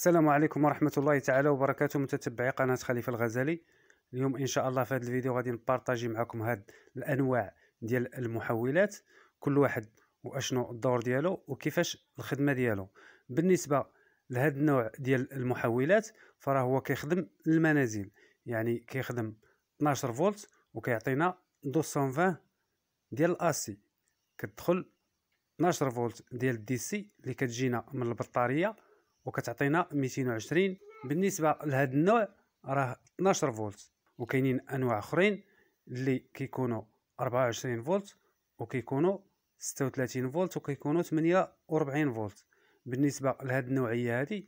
السلام عليكم ورحمة الله تعالى وبركاته متتبعي قناة خليفة الغزالي اليوم إن شاء الله في هذا الفيديو غادي نبارطاجي معكم هاد الأنواع ديال المحولات كل واحد وأشنو الدور ديالو وكيفاش الخدمة ديالو بالنسبة لهاد النوع ديال المحولات فراه هو كيخدم المنازل يعني كيخدم 12 فولت وكيعطينا 220 ديال الاسي كتدخل 12 فولت ديال الدي سي اللي كتجينا من البطاريه وكتعطينا 220 بالنسبه لهذا النوع راه 12 فولت وكاينين انواع اخرين اللي كيكونوا 24 فولت وكيكونوا 36 فولت وكيكونوا 48 فولت بالنسبه لهاد النوعيه هذه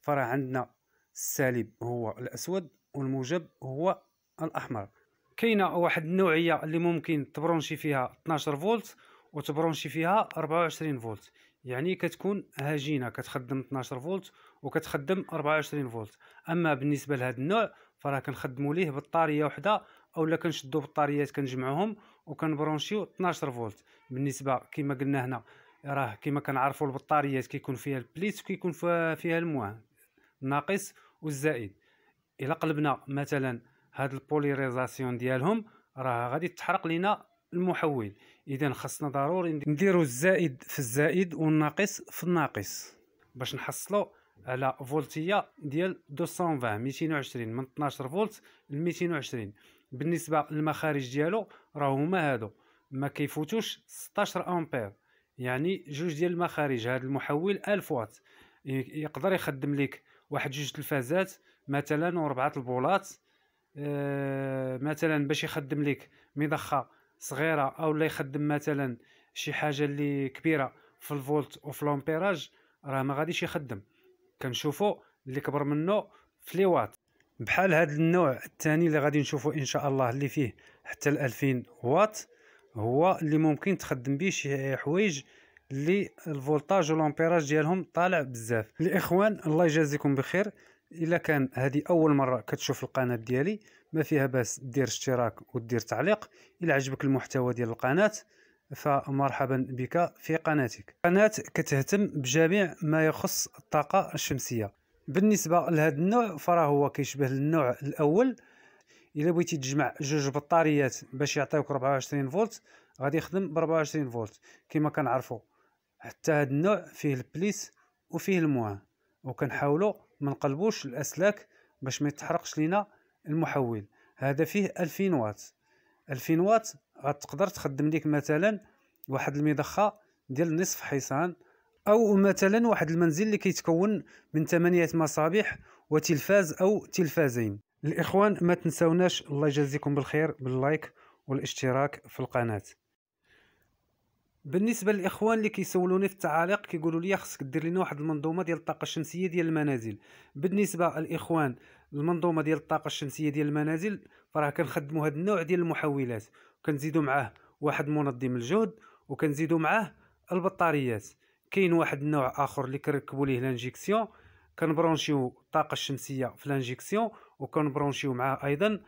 فراه عندنا السالب هو الاسود والموجب هو الاحمر كاينه واحد النوعيه اللي ممكن تبرونشي فيها 12 فولت وتبرونشي فيها 24 فولت يعني كتكون هجينه كتخدم 12 فولت وكتخدم 24 فولت اما بالنسبه لهذا النوع فراه كنخدموا ليه بطاريه وحده اولا كنشدو بطاريات كنجمعوهم وكنبرونشيو 12 فولت بالنسبه كما قلنا هنا راه كما كنعرفوا البطاريات كيكون فيها البليت وكيكون فيها الموان الناقص والزائد الا قلبنا مثلا هاد البوليريزاسيون ديالهم راه غادي تحرق لينا المحول اذا خاصنا ضروري نديرو الزائد في الزائد والناقص في الناقص باش نحصلو على فولتيه ديال 220 220 من 12 فولت ل 220 بالنسبه للمخارج ديالو راه هما هادو ما كيفوتوش 16 امبير يعني جوج ديال المخارج هذا المحول 1000 واط يقدر يخدم لك واحد جوج تلفازات مثلا وربعه البولات أه مثلا باش يخدم لك مضخه صغيره او اللي يخدم مثلا شي حاجه اللي كبيره في الفولت في لومبيراج راه ما غاديش يخدم كنشوفو اللي كبر منه في لي وات بحال هذا النوع الثاني اللي غادي نشوفو ان شاء الله اللي فيه حتى ل 2000 واط هو اللي ممكن تخدم به شي حوايج اللي الفولتاج والامبيراج ديالهم طالع بزاف الاخوان الله يجازيكم بخير الا كان هذه اول مره كتشوف القناه ديالي ما فيها باس دير اشتراك ودير تعليق الا عجبك المحتوى ديال القناه فمرحبا بك في قناتك قناه كتهتم بجميع ما يخص الطاقه الشمسيه بالنسبه لهذا النوع فراه هو كيشبه النوع الاول الا بغيتي تجمع جوج بطاريات باش يعطيوك 24 فولت غادي يخدم ب 24 فولت كما كنعرفوا حتى هذا النوع فيه البليس وفيه الموان وكنحاولوا ما نقلبوش الاسلاك باش ما يتحرقش لينا المحول هذا فيه 2000 واط 2000 واط غتقدر تخدم ليك مثلا واحد المضخه ديال نصف حصان او مثلا واحد المنزل اللي كيتكون من ثمانية مصابيح وتلفاز او تلفازين الاخوان ما تنساوناش الله يجازيكم بالخير باللايك والاشتراك في القناه بالنسبه للاخوان اللي كيسولوني في التعاليق كيقولوا لي خصك دير لنا واحد المنظومه ديال الطاقه الشمسيه ديال المنازل بالنسبه الاخوان المنظومه ديال الطاقه الشمسيه ديال المنازل فراه كنخدموا هذا النوع ديال المحولات وكنزيدوا معاه واحد منظم الجهد وكنزيدوا معاه البطاريات كاين واحد النوع اخر اللي كنركبوا ليه لانجيكسيون كنبرونشيو الطاقه الشمسيه في لانجيكسيون وكنبرونشيو معاه ايضا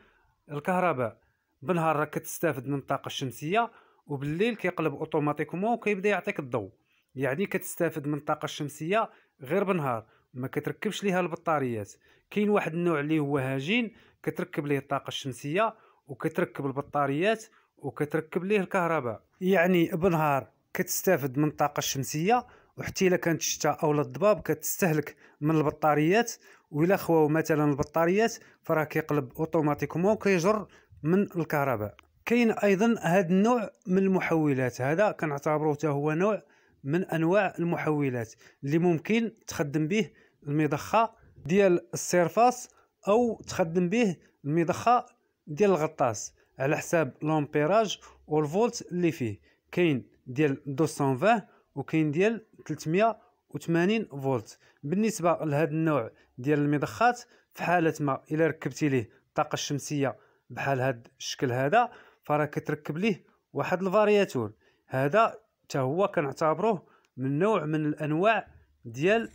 الكهرباء بنهار راه كتستافد من الطاقه الشمسيه وبالليل كيقلب اوتوماتيكومون وكيبدا يعطيك الضوء يعني كتستافد من الطاقه الشمسيه غير بالنهار ما كتركبش ليها البطاريات كاين واحد النوع اللي هو هجين كتركب ليه الطاقه الشمسيه وكتركب البطاريات وكتركب ليه الكهرباء يعني بالنهار كتستافد من الطاقه الشمسيه وحتى الا كانت الشتاء اولا الضباب كتستهلك من البطاريات ولا خواو مثلا البطاريات فراه كيقلب اوتوماتيكومون كيجر من الكهرباء كاين ايضا هذا النوع من المحولات هذا كنعتبره حتى هو نوع من انواع المحولات اللي ممكن تخدم به المضخه ديال السيرفاس او تخدم به المضخه ديال الغطاس على حساب لومبيراج والفولت اللي فيه كاين ديال 220 وكاين ديال 380 فولت بالنسبه لهذا النوع ديال المضخات في حاله ما الا ركبتي ليه الطاقه الشمسيه بحال هذا الشكل هذا فراه كتركب ليه واحد الفارياتور هذا حتى هو كنعتبروه من نوع من الانواع ديال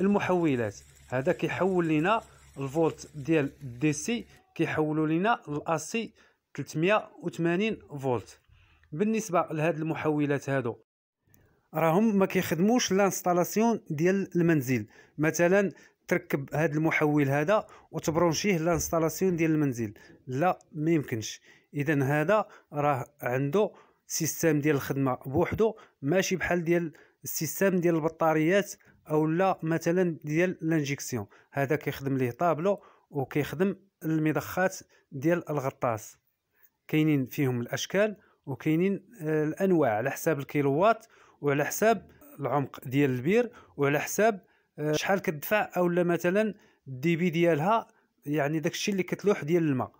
المحولات هذا كيحول لنا الفولت ديال الدي سي كيحولوا لنا الاسي 380 فولت بالنسبه لهاد المحولات هادو راهم ما كيخدموش لانستالاسيون ديال المنزل مثلا تركب هذا المحول هذا وتبرونشيه لانستالاسيون ديال المنزل لا ما يمكنش اذا هذا راه عنده سيستم ديال الخدمه بوحدو ماشي بحال ديال السيستم ديال البطاريات او لا مثلا ديال لانجيكسيون هذا كيخدم ليه طابلو وكيخدم المضخات ديال الغطاس كاينين فيهم الاشكال وكاينين آه، الانواع على حساب الكيلووات وعلى حساب العمق ديال البير وعلى حساب آه، شحال كتدفع اولا مثلا الديبي ديالها يعني داكشي اللي كتلوح ديال الماء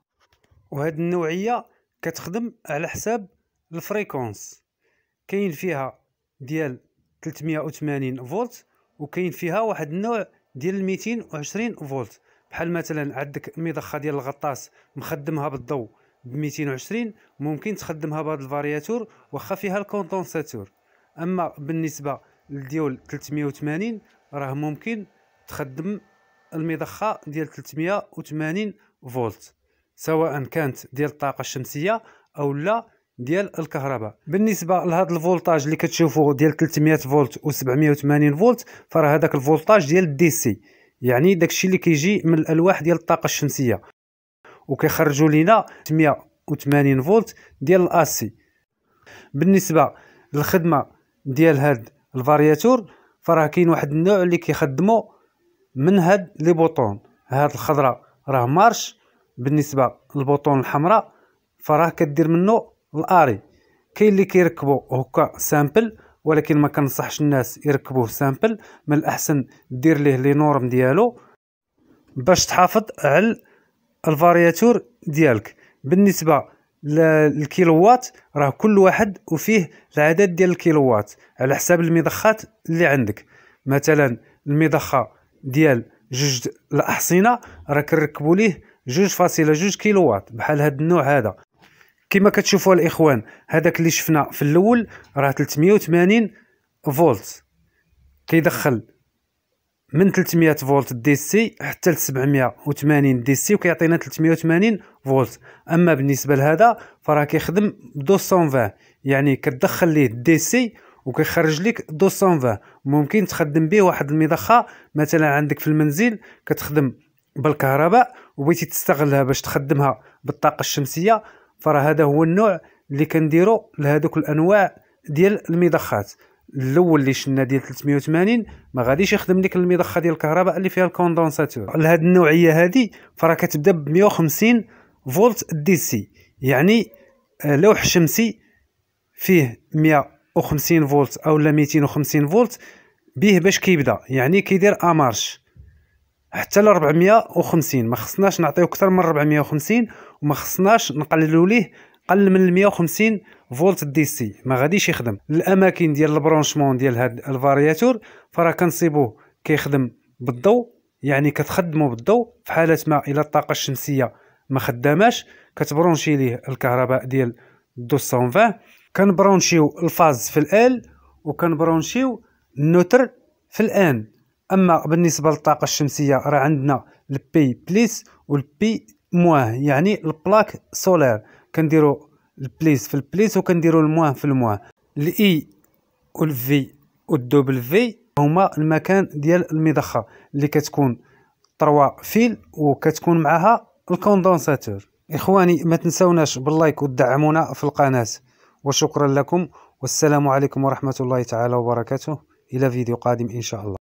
وهاد النوعيه كتخدم على حساب الفريكونس كاين فيها ديال 380 فولت وكاين فيها واحد النوع ديال 220 فولت بحال مثلا عندك مضخه ديال الغطاس مخدمها بالضوء ب 220 ممكن تخدمها بهذا الفارياتور واخا فيها الكوندونساتور اما بالنسبه لديول 380 راه ممكن تخدم المضخه ديال 380 فولت سواء كانت ديال الطاقه الشمسيه او لا ديال الكهرباء بالنسبه لهذا الفولتاج اللي كتشوفو ديال 300 فولت و780 فولت فراه هذاك الفولتاج ديال الدي سي يعني داكشي اللي كيجي من الالواح ديال الطاقه الشمسيه وكيخرجوا لينا 180 فولت ديال الاسي بالنسبه للخدمه ديال هاد الفارياتور فراه كاين واحد النوع اللي كيخدمو من هاد لي بوطون هاد الخضره راه مارش بالنسبه للبوطون الحمراء فراه كدير منه الاري كاين اللي كيركبو هكا سامبل ولكن ما كنصحش الناس يركبوه سامبل من الاحسن دير ليه لي نورم ديالو باش تحافظ على الفارياتور ديالك بالنسبه الكيلووات راه كل واحد وفيه العدد ديال الكيلووات على حساب المضخات اللي عندك مثلا المضخه ديال جوج الاحصنه راه كنركبوا ليه جوج فاصله جوج كيلووات بحال هذا النوع هذا كما كتشوفوا الاخوان هذاك اللي شفنا في الاول راه 380 فولت كيدخل من 300 فولت دي سي حتى ل 780 دي سي وكيعطينا 380 فولت اما بالنسبه لهذا فراه كيخدم 220 يعني كتدخل ليه دي سي وكيخرج لك 220 ممكن تخدم به واحد المضخه مثلا عندك في المنزل كتخدم بالكهرباء وبغيتي تستغلها باش تخدمها بالطاقه الشمسيه فراه هذا هو النوع اللي كنديرو لهذوك الانواع ديال المضخات الاول اللي شنا ديال 380 ما غاديش يخدم لك المضخه ديال الكهرباء اللي فيها الكوندونساتور لهاد النوعيه هذه فراه كتبدا ب 150 فولت دي سي يعني آه، لوح شمسي فيه 150 فولت او لا 250 فولت به باش كيبدا يعني كيدير امارش حتى ل 450 ما خصناش نعطيو اكثر من 450 وما خصناش نقللوا ليه قل من 150 فولت دي سي ما غاديش يخدم الاماكن ديال البرونشمون ديال هاد الفارياتور فراه كنصيبوه كيخدم بالضوء يعني كتخدمو بالضوء في حاله ما الى الطاقه الشمسيه ما خداماش كتبرونشي ليه الكهرباء ديال 220 كنبرونشيو الفاز في ال وكنبرونشيو النوتر في الان اما بالنسبه للطاقه الشمسيه راه عندنا البي بليس والبي موان يعني البلاك سولير كنديرو البليس في البليس وكنديروا الموان في الموان الاي والفي والدوبل في هما المكان ديال المضخه اللي كتكون تروا فيل وكتكون معها الكوندنساتور اخواني ما تنساوناش باللايك وتدعمونا في القناه وشكرا لكم والسلام عليكم ورحمه الله تعالى وبركاته الى فيديو قادم ان شاء الله